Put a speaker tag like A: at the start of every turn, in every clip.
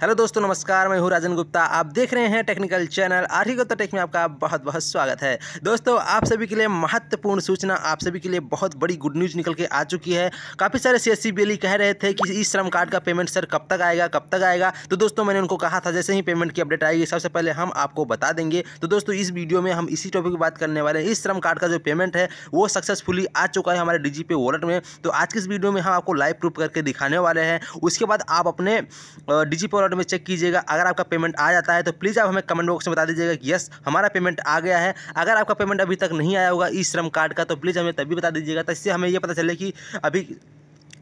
A: hello दोस्तों नमस्कार मैं हूं राजन गुप्ता आप देख रहे हैं टेक्निकल चैनल आर्थिक उत्तर टेक में आपका बहुत बहुत स्वागत है दोस्तों आप सभी के लिए महत्वपूर्ण सूचना आप सभी के लिए बहुत बड़ी गुड न्यूज़ निकल के आ चुकी है काफ़ी सारे सी एस कह रहे थे कि इस श्रम कार्ड का पेमेंट सर कब तक आएगा कब तक आएगा तो दोस्तों मैंने उनको कहा था जैसे ही पेमेंट की अपडेट आएगी सबसे पहले हम आपको बता देंगे तो दोस्तों इस वीडियो में हम इसी टॉपिक पर बात करने वाले हैं इस श्रम कार्ड का जो पेमेंट है वो सक्सेसफुली आ चुका है हमारे डी वॉलेट में तो आज की इस वीडियो में हम आपको लाइव प्रूफ करके दिखाने वाले हैं उसके बाद आप अपने डिजी पोलॉट में चेक कीजिएगा अगर आपका पेमेंट आ जाता है तो प्लीज़ आप हमें कमेंट बॉक्स में बता दीजिएगा कि यस हमारा पेमेंट आ गया है अगर आपका पेमेंट अभी तक नहीं आया होगा ई श्रम कार्ड का तो प्लीज़ हमें तभी बता दीजिएगा इससे हमें यह पता चले कि अभी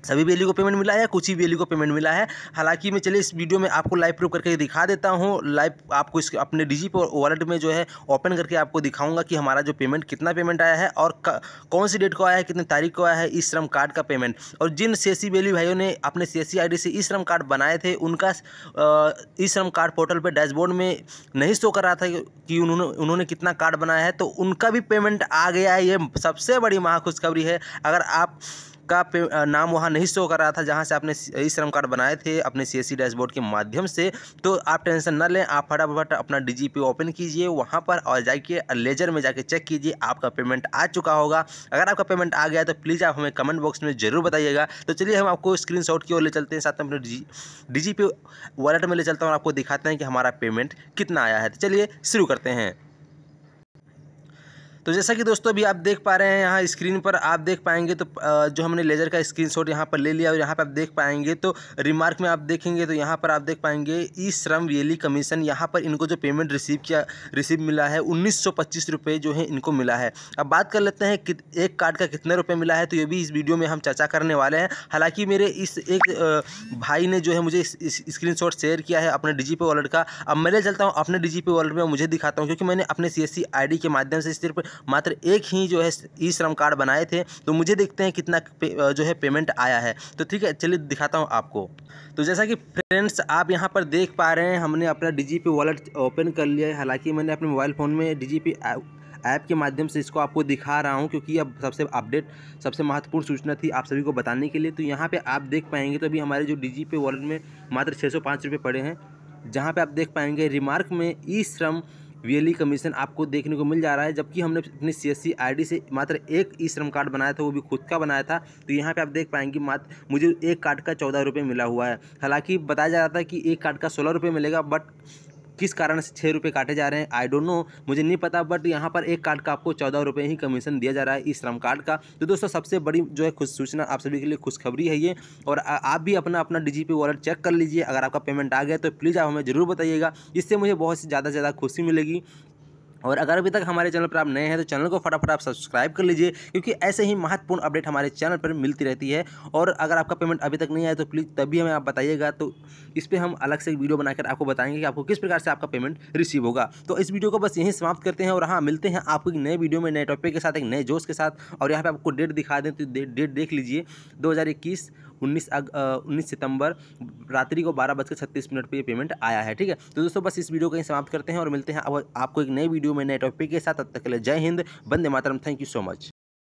A: सभी वैल्यू को पेमेंट मिला है कुछ ही वैल्यू को पेमेंट मिला है हालांकि मैं चलिए इस वीडियो में आपको लाइव प्रूफ करके दिखा देता हूँ लाइव आपको इस अपने डिजी वॉलेट में जो है ओपन करके आपको दिखाऊंगा कि हमारा जो पेमेंट कितना पेमेंट आया है और कौन सी डेट को आया है कितने तारीख को आया है ई श्रम कार्ड का पेमेंट और जिन सी वैल्यू e भाइयों ने अपने सी डी e से ई श्रम कार्ड बनाए थे उनका ई श्रम कार्ड पोर्टल पर डैशबोर्ड में नहीं शो कर रहा था कि उन्होंने उन्होंने कितना कार्ड बनाया है तो उनका भी पेमेंट आ गया है ये सबसे बड़ी महाखुशखबरी है अगर आप का नाम वहाँ नहीं शो कर रहा था जहाँ से आपने ई श्रम कार्ड बनाए थे अपने सी डैशबोर्ड के माध्यम से तो आप टेंशन न लें आप फटाफट अपना डी ओपन कीजिए वहाँ पर और जाके लेजर में जाके चेक कीजिए आपका पेमेंट आ चुका होगा अगर आपका पेमेंट आ गया तो प्लीज़ आप हमें कमेंट बॉक्स में ज़रूर बताइएगा तो चलिए हम आपको स्क्रीन की ओर ले चलते हैं साथ में अपने डी जी वॉलेट में ले चलता हूँ आपको दिखाते हैं कि हमारा पेमेंट कितना आया है तो चलिए शुरू करते हैं तो जैसा कि दोस्तों अभी आप देख पा रहे हैं यहाँ स्क्रीन पर आप देख पाएंगे तो जो हमने लेजर का स्क्रीन शॉट यहाँ पर ले लिया और यहाँ पर आप देख पाएंगे तो रिमार्क में आप देखेंगे तो यहाँ पर आप देख पाएंगे ई श्रम वेली कमीशन यहाँ पर इनको जो पेमेंट रिसीव किया रिसीव मिला है उन्नीस रुपए जो है इनको मिला है अब बात कर लेते हैं कि एक कार्ड का कितने रुपये मिला है तो ये भी इस वीडियो में हम चर्चा करने वाले हैं हालाँकि मेरे इस एक भाई ने जो है मुझे स्क्रीन शेयर किया है अपने डी वॉलेट का अब मैं ले चलता हूँ अपने डी वॉलेट में मुझे दिखाता हूँ क्योंकि मैंने अपने सी एस के माध्यम से सिर्फ मात्र एक ही जो है ई श्रम कार्ड बनाए थे तो मुझे देखते हैं कितना जो है पेमेंट आया है तो ठीक है चलिए दिखाता हूँ आपको तो जैसा कि फ्रेंड्स आप यहाँ पर देख पा रहे हैं हमने अपना डी वॉलेट ओपन कर लिया है हालाँकि मैंने अपने मोबाइल फ़ोन में डी ऐप के माध्यम से इसको आपको दिखा रहा हूँ क्योंकि अब सबसे अपडेट सबसे महत्वपूर्ण सूचना थी आप सभी को बताने के लिए तो यहाँ पे आप देख पाएंगे तो अभी हमारे जो डी पे वॉलेट में मात्र छः सौ पड़े हैं जहाँ पे आप देख पाएंगे रिमार्क में ई श्रम वीएलई कमीशन आपको देखने को मिल जा रहा है जबकि हमने अपनी सीएससी आईडी से मात्र एक ई श्रम कार्ड बनाया था वो भी खुद का बनाया था तो यहाँ पे आप देख पाएंगे मात्र मुझे एक कार्ड का चौदह रुपये मिला हुआ है हालांकि बताया जा रहा था कि एक कार्ड का सोलह रुपये मिलेगा बट किस कारण से छः रुपये काटे जा रहे हैं आई डोंट नो मुझे नहीं पता बट यहाँ पर एक कार्ड का आपको चौदह रुपये ही कमीशन दिया जा रहा है इस श्रम कार्ड का तो दोस्तों सबसे बड़ी जो है खुश सूचना आप सभी के लिए खुशखबरी है ये और आप भी अपना अपना डी वॉलेट चेक कर लीजिए अगर आपका पेमेंट आ गया तो प्लीज़ आप हमें ज़रूर बताइएगा इससे मुझे बहुत ज़्यादा से ज़्यादा खुशी मिलेगी और अगर अभी तक हमारे चैनल पर आप नए हैं तो चैनल को फटाफट आप सब्सक्राइब कर लीजिए क्योंकि ऐसे ही महत्वपूर्ण अपडेट हमारे चैनल पर मिलती रहती है और अगर आपका पेमेंट अभी तक नहीं आया तो प्लीज़ तभी हमें आप बताइएगा तो इस पर हम अलग से एक वीडियो बनाकर आपको बताएंगे कि आपको किस प्रकार से आपका पेमेंट रिसीव होगा तो इस वीडियो को बस यहीं समाप्त करते हैं और हाँ मिलते हैं आपको एक नए वीडियो में नए टॉपिक के साथ एक नए जोश के साथ और यहाँ पर आपको डेट दिखा दें तो डेट देख लीजिए दो उन्नीस उन्नीस सितंबर रात्रि को बारह बजकर छत्तीस मिनट पर यह पेमेंट आया है ठीक है तो दोस्तों बस इस वीडियो को ही समाप्त करते हैं और मिलते हैं अब आपको एक नए वीडियो में नए टॉपिक के साथ तब तक के लिए जय हिंद वंदे मातरम थैंक यू सो मच